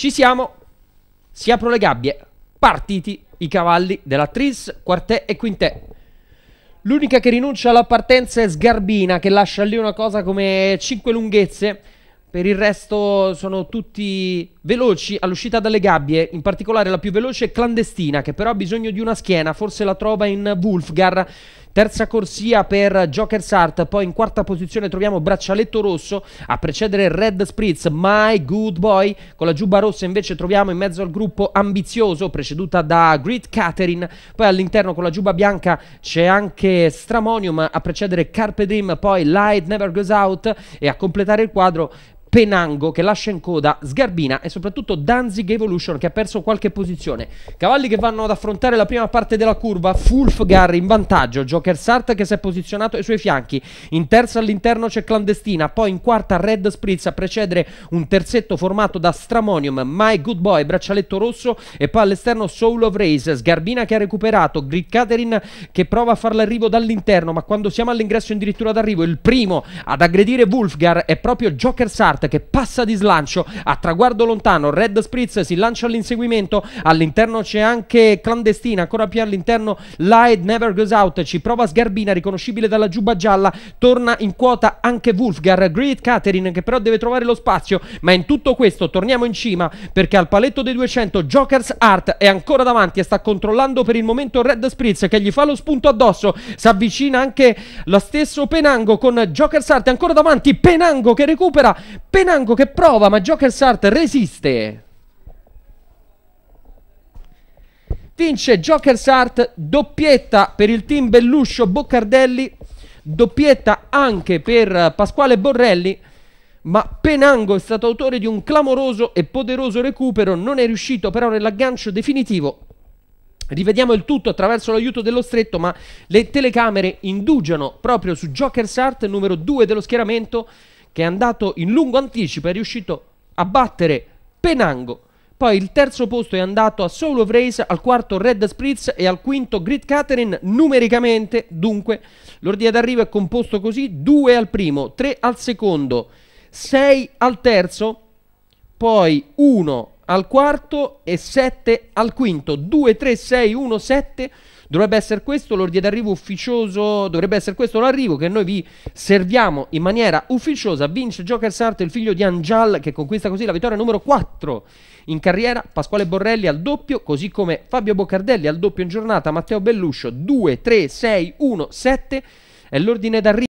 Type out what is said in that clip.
Ci siamo. Si aprono le gabbie. Partiti i cavalli della Tris, Quartè e Quintè. L'unica che rinuncia alla partenza è Sgarbina, che lascia lì una cosa come 5 lunghezze. Per il resto sono tutti veloci all'uscita dalle gabbie, in particolare la più veloce è Clandestina, che però ha bisogno di una schiena, forse la trova in Wolfgar. Terza corsia per Joker's Art, poi in quarta posizione troviamo Braccialetto Rosso a precedere Red Spritz, My Good Boy. Con la giubba rossa invece troviamo in mezzo al gruppo Ambizioso, preceduta da Great Catherine. Poi all'interno con la giubba bianca c'è anche Stramonium a precedere Carpe Dream, poi Light Never Goes Out e a completare il quadro Penango che lascia in coda Sgarbina e soprattutto Danzig Evolution che ha perso qualche posizione. Cavalli che vanno ad affrontare la prima parte della curva, Fulfgar in vantaggio, Joker Sart che si è posizionato ai suoi fianchi, in terza all'interno c'è Clandestina, poi in quarta Red Spritz a precedere un terzetto formato da Stramonium, My Good Boy, braccialetto rosso e poi all'esterno Soul of Race, Sgarbina che ha recuperato, Grid Catherine che prova a far l'arrivo dall'interno ma quando siamo all'ingresso addirittura d'arrivo il primo ad aggredire Wolfgar è proprio Joker Sart Hart che passa di slancio a traguardo lontano, Red Spritz si lancia all'inseguimento, all'interno c'è anche Clandestina, ancora più all'interno Light Never Goes Out, ci prova Sgarbina, riconoscibile dalla giubba gialla, torna in quota anche Wolfgar, Great Catherine che però deve trovare lo spazio, ma in tutto questo torniamo in cima perché al paletto dei 200 Jokers Art è ancora davanti e sta controllando per il momento Red Spritz che gli fa lo spunto addosso, si avvicina anche lo stesso Penango con Jokers Art ancora davanti, Penango che recupera Penango che prova, ma Joker Sart resiste. Vince Joker Sart, doppietta per il team Belluscio Boccardelli, doppietta anche per eh, Pasquale Borrelli, ma Penango è stato autore di un clamoroso e poderoso recupero, non è riuscito però nell'aggancio definitivo. Rivediamo il tutto attraverso l'aiuto dello stretto, ma le telecamere indugiano proprio su Joker's Art, numero 2 dello schieramento, che è andato in lungo anticipo, è riuscito a battere Penango. Poi il terzo posto è andato a Soul of Race, al quarto Red Spritz e al quinto Grid Catherine numericamente. Dunque, l'ordine d'arrivo è composto così: 2 al primo, 3 al secondo, 6 al terzo, poi 1 al quarto e 7 al quinto. 2, 3, 6, 1, 7. Dovrebbe essere questo l'ordine d'arrivo ufficioso, dovrebbe essere questo l'arrivo che noi vi serviamo in maniera ufficiosa. Vince Joker Sartre, il figlio di Anjal, che conquista così la vittoria numero 4 in carriera. Pasquale Borrelli al doppio, così come Fabio Boccardelli al doppio in giornata. Matteo Belluscio 2, 3, 6, 1, 7. È l'ordine d'arrivo.